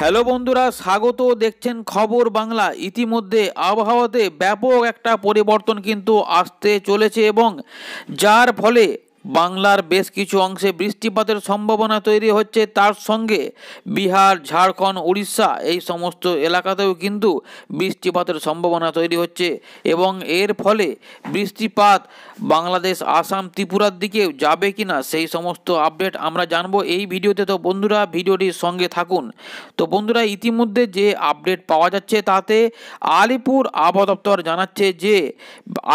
hello বন্ধুরা স্বাগত দেখছেন খবর বাংলা ইতিমধ্যে আবহাওয়াতে ব্যাপক একটা পরিবর্তন কিন্তু আসতে চলেছে এবং যার ফলে বাংলার বেশ কিছু অংশে বৃষ্টিপাতের সম্ভাবনা তৈরি হচ্ছে তার সঙ্গে বিহার ঝাড়খণ্ড উড়িষ্যা এই সমস্ত এলাকাতেও কিন্তু বৃষ্টিপাতের সম্ভাবনা তৈরি হচ্ছে এবং এর ফলে বৃষ্টিপাত বাংলাদেশ আসাম ত্রিপুরার দিকেও যাবে কি না সেই সমস্ত আপডেট আমরা জানব এই ভিডিওতে তো বন্ধুরা ভিডিওটির সঙ্গে থাকুন তো বন্ধুরা ইতিমধ্যে যে আপডেট পাওয়া যাচ্ছে তাতে আলিপুর আবহাওয়া দপ্তর জানাচ্ছে যে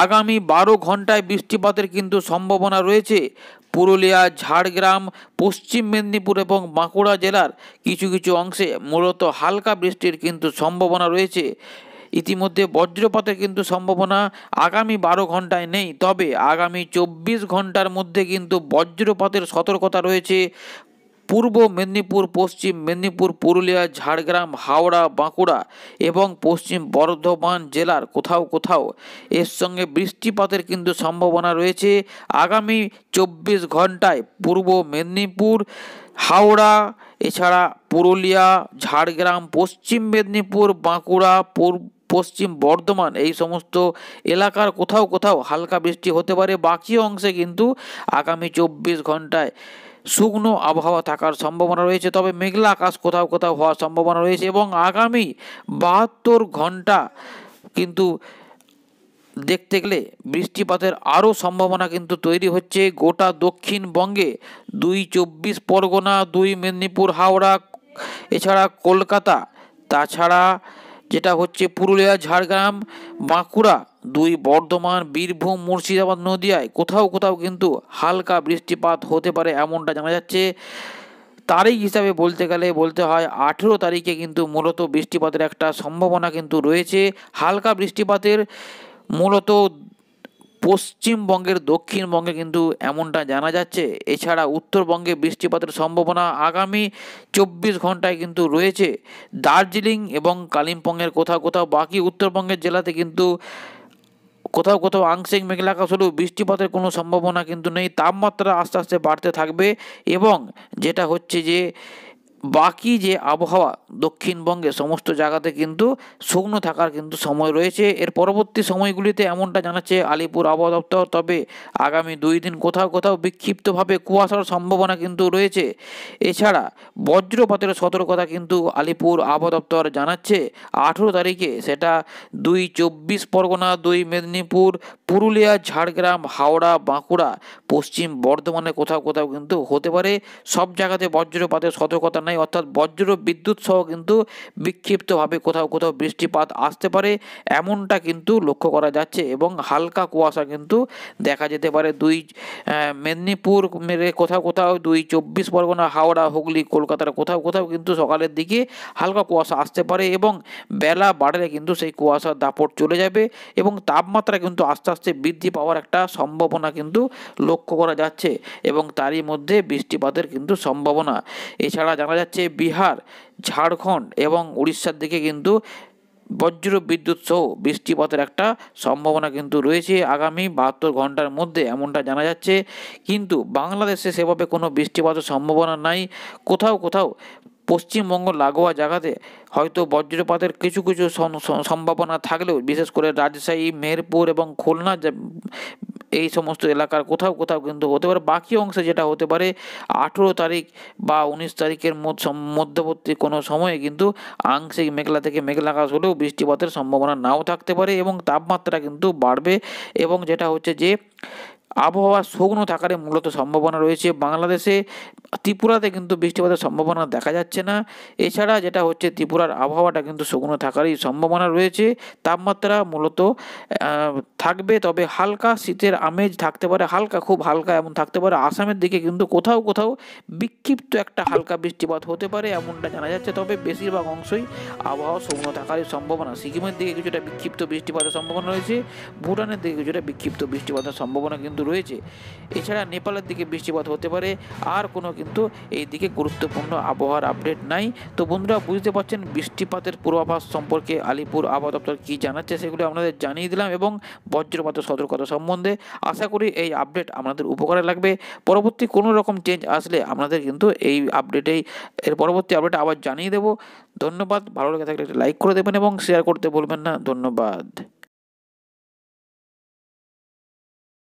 আগামী বারো ঘন্টায় বৃষ্টিপাতের কিন্তু সম্ভাবনা রয়েছে রয়েছে পুরুলিয়া ঝাড়গ্রাম পশ্চিম মেদিনীপুর এবং বাঁকুড়া জেলার কিছু কিছু অংশে মূলত হালকা বৃষ্টির কিন্তু সম্ভাবনা রয়েছে ইতিমধ্যে বজ্রপাতের কিন্তু সম্ভাবনা আগামী বারো ঘন্টায় নেই তবে আগামী চব্বিশ ঘন্টার মধ্যে কিন্তু বজ্রপাতের সতর্কতা রয়েছে পূর্ব মেদিনীপুর পশ্চিম মেদিনীপুর পুরুলিয়া ঝাড়গ্রাম হাওড়া বাঁকুড়া এবং পশ্চিম বর্ধমান জেলার কোথাও কোথাও এর সঙ্গে বৃষ্টিপাতের কিন্তু সম্ভাবনা রয়েছে আগামী চব্বিশ ঘন্টায় পূর্ব মেদিনীপুর হাওড়া এছাড়া পুরুলিয়া ঝাড়গ্রাম পশ্চিম মেদিনীপুর বাঁকুড়া পূর্ব পশ্চিম বর্ধমান এই সমস্ত এলাকার কোথাও কোথাও হালকা বৃষ্টি হতে পারে বাকি অংশে কিন্তু আগামী চব্বিশ ঘন্টায় শুকনো আবহাওয়া থাকার সম্ভাবনা রয়েছে তবে মেঘলা আকাশ কোথাও কোথাও হওয়ার সম্ভাবনা রয়েছে এবং আগামী বাহাত্তর ঘন্টা কিন্তু দেখতে গেলে বৃষ্টিপাতের আরও সম্ভাবনা কিন্তু তৈরি হচ্ছে গোটা দক্ষিণবঙ্গে দুই চব্বিশ পরগনা দুই মেদিনীপুর হাওড়া এছাড়া কলকাতা তাছাড়া যেটা হচ্ছে পুরুলিয়া ঝাড়গ্রাম বাঁকুড়া দুই বর্ধমান বীরভূম মুর্শিদাবাদ নদিয়ায় কোথাও কোথাও কিন্তু হালকা বৃষ্টিপাত হতে পারে এমনটা জানা যাচ্ছে তারিখ হিসাবে বলতে গেলে বলতে হয় আঠেরো তারিখে কিন্তু মূলত বৃষ্টিপাতের একটা সম্ভাবনা কিন্তু রয়েছে হালকা বৃষ্টিপাতের মূলত পশ্চিমবঙ্গের দক্ষিণবঙ্গে কিন্তু এমনটা জানা যাচ্ছে এছাড়া উত্তরবঙ্গে বৃষ্টিপাতের সম্ভাবনা আগামী চব্বিশ ঘন্টায় কিন্তু রয়েছে দার্জিলিং এবং কালিম্পংয়ের কোথাও কোথাও বাকি উত্তরবঙ্গের জেলাতে কিন্তু কোথাও কোথাও আংশিক মেঘলা আকাশ বৃষ্টিপাতের কোনো সম্ভাবনা কিন্তু নেই তাপমাত্রা আস্তে আস্তে বাড়তে থাকবে এবং যেটা হচ্ছে যে বাকি যে আবহাওয়া দক্ষিণবঙ্গে সমস্ত জায়গাতে কিন্তু শুকনো থাকার কিন্তু সময় রয়েছে এর পরবর্তী সময়গুলিতে এমনটা জানাচ্ছে আলিপুর আবহাওয়া দপ্তর তবে আগামী দুই দিন কোথাও কোথাও বিক্ষিপ্তভাবে কুয়াশার সম্ভাবনা কিন্তু রয়েছে এছাড়া বজ্রপাতের সতর্কতা কিন্তু আলিপুর আবহাওয়া দপ্তর জানাচ্ছে আঠেরো তারিখে সেটা দুই চব্বিশ পরগনা দুই মেদিনীপুর পুরুলিয়া ঝাড়গ্রাম হাওড়া বাঁকুড়া পশ্চিম বর্ধমানে কোথাও কোথাও কিন্তু হতে পারে সব জায়গাতে বজ্রপাতের সতর্কতা নেই নাই অর্থাৎ বজ্র বিদ্যুৎ সহ কিন্তু বিক্ষিপ্তভাবে কোথাও কোথাও বৃষ্টিপাত আসতে পারে এমনটা কিন্তু লক্ষ্য করা যাচ্ছে এবং হালকা কুয়াশা কিন্তু দেখা যেতে পারে দুই মেদিনীপুর মেরে কোথাও কোথাও দুই চব্বিশ পরগনা হাওড়া হুগলি কলকাতার কোথাও কোথাও কিন্তু সকালের দিকে হালকা কুয়াশা আসতে পারে এবং বেলা বাড়লে কিন্তু সেই কুয়াশার দাপট চলে যাবে এবং তাপমাত্রা কিন্তু আস্তে আস্তে বৃদ্ধি পাওয়ার একটা সম্ভাবনা কিন্তু লক্ষ্য করা যাচ্ছে এবং তারই মধ্যে বৃষ্টিপাতের কিন্তু সম্ভাবনা এছাড়া জানা দেখা যাচ্ছে বিহার ঝাড়খণ্ড এবং উড়িষ্যার দিকে কিন্তু বজ্র বিদ্যুৎ সহ বৃষ্টিপাতের একটা সম্ভাবনা কিন্তু রয়েছে আগামী বাহাত্তর ঘন্টার মধ্যে এমনটা জানা যাচ্ছে কিন্তু বাংলাদেশে সেভাবে কোনো বৃষ্টিপাতের সম্ভাবনা নাই কোথাও কোথাও পশ্চিমবঙ্গ লাগোয়া জায়গাতে হয়তো বজ্রপাতের কিছু কিছু সম্ভাবনা থাকলেও বিশেষ করে রাজশাহী মেহেরপুর এবং খুলনা এই সমস্ত এলাকার কোথাও কোথাও কিন্তু হতে পারে বাকি অংশে যেটা হতে পারে আঠেরো তারিখ বা উনিশ তারিখের মধ্যবর্তী কোনো সময়ে কিন্তু আংশিক মেঘলা থেকে মেঘলা আকাশ হলেও বৃষ্টিপাতের সম্ভাবনা নাও থাকতে পারে এবং তাপমাত্রা কিন্তু বাড়বে এবং যেটা হচ্ছে যে আবহাওয়া শুকনো থাকারে মূলত সম্ভাবনা রয়েছে বাংলাদেশে ত্রিপুরাতে কিন্তু বৃষ্টিপাতের সম্ভাবনা দেখা যাচ্ছে না এছাড়া যেটা হচ্ছে ত্রিপুরার আবহাওয়াটা কিন্তু শুকনো থাকারই সম্ভাবনা রয়েছে তাপমাত্রা মূলত থাকবে তবে হালকা শীতের আমেজ থাকতে পারে হালকা খুব হালকা এমন থাকতে পারে আসামের দিকে কিন্তু কোথাও কোথাও বিক্ষিপ্ত একটা হালকা বৃষ্টিপাত হতে পারে এমনটা জানা যাচ্ছে তবে বেশিরভাগ অংশই আবহাওয়া শুকনো থাকারই সম্ভাবনা সিকিমের দিকে কিছুটা বিক্ষিপ্ত বৃষ্টিপাতের সম্ভাবনা রয়েছে ভুটানের দিকে কিছুটা বিক্ষিপ্ত বৃষ্টিপাতের সম্ভাবনা কিন্তু রয়েছে এছাড়া নেপালের দিকে বৃষ্টিপাত হতে পারে আর কোনো কিন্তু এই দিকে গুরুত্বপূর্ণ আবহাওয়ার আপডেট নাই তো বন্ধুরা বুঝতে পারছেন বৃষ্টিপাতের পূর্বাভাস সম্পর্কে আলিপুর আবহাওয়া দপ্তর কী জানাচ্ছে সেগুলি আপনাদের জানিয়ে দিলাম এবং বজ্রপাতের সতর্কতা সম্বন্ধে আশা করি এই আপডেট আপনাদের উপকারে লাগবে পরবর্তী কোনো রকম চেঞ্জ আসলে আপনাদের কিন্তু এই আপডেটেই এর পরবর্তী আপডেট আবার জানিয়ে দেবো ধন্যবাদ ভালো লেগে থাকলে একটা লাইক করে দেবেন এবং শেয়ার করতে বলবেন না ধন্যবাদ